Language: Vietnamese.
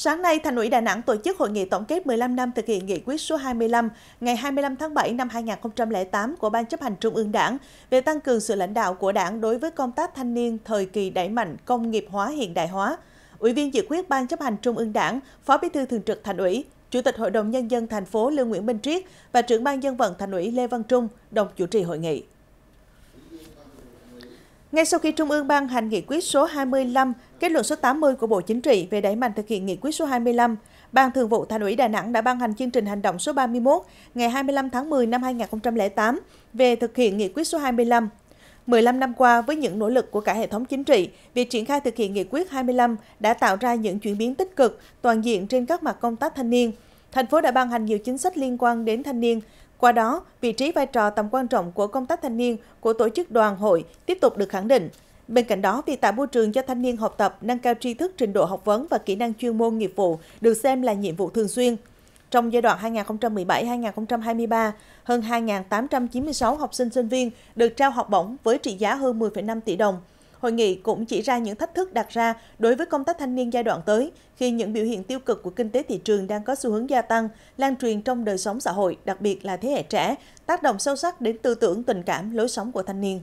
Sáng nay, Thành ủy Đà Nẵng tổ chức hội nghị tổng kết 15 năm thực hiện nghị quyết số 25 ngày 25 tháng 7 năm 2008 của Ban chấp hành Trung ương Đảng về tăng cường sự lãnh đạo của Đảng đối với công tác thanh niên thời kỳ đẩy mạnh công nghiệp hóa hiện đại hóa. Ủy viên dự quyết Ban chấp hành Trung ương Đảng, Phó Bí thư Thường trực Thành ủy, Chủ tịch Hội đồng Nhân dân thành phố Lê Nguyễn Minh Triết và trưởng Ban dân vận Thành ủy Lê Văn Trung đồng chủ trì hội nghị. Ngay sau khi Trung ương ban hành nghị quyết số 25, kết luận số 80 của Bộ Chính trị về đẩy mạnh thực hiện nghị quyết số 25, Ban Thường vụ Thành ủy Đà Nẵng đã ban hành chương trình hành động số 31 ngày 25 tháng 10 năm 2008 về thực hiện nghị quyết số 25. 15 năm qua, với những nỗ lực của cả hệ thống chính trị, việc triển khai thực hiện nghị quyết 25 đã tạo ra những chuyển biến tích cực, toàn diện trên các mặt công tác thanh niên. Thành phố đã ban hành nhiều chính sách liên quan đến thanh niên, qua đó, vị trí vai trò tầm quan trọng của công tác thanh niên của tổ chức đoàn hội tiếp tục được khẳng định. Bên cạnh đó, việc tạo môi trường cho thanh niên học tập, nâng cao tri thức, trình độ học vấn và kỹ năng chuyên môn nghiệp vụ được xem là nhiệm vụ thường xuyên. Trong giai đoạn 2017-2023, hơn 2.896 học sinh sinh viên được trao học bổng với trị giá hơn 10,5 tỷ đồng. Hội nghị cũng chỉ ra những thách thức đặt ra đối với công tác thanh niên giai đoạn tới, khi những biểu hiện tiêu cực của kinh tế thị trường đang có xu hướng gia tăng, lan truyền trong đời sống xã hội, đặc biệt là thế hệ trẻ, tác động sâu sắc đến tư tưởng, tình cảm, lối sống của thanh niên.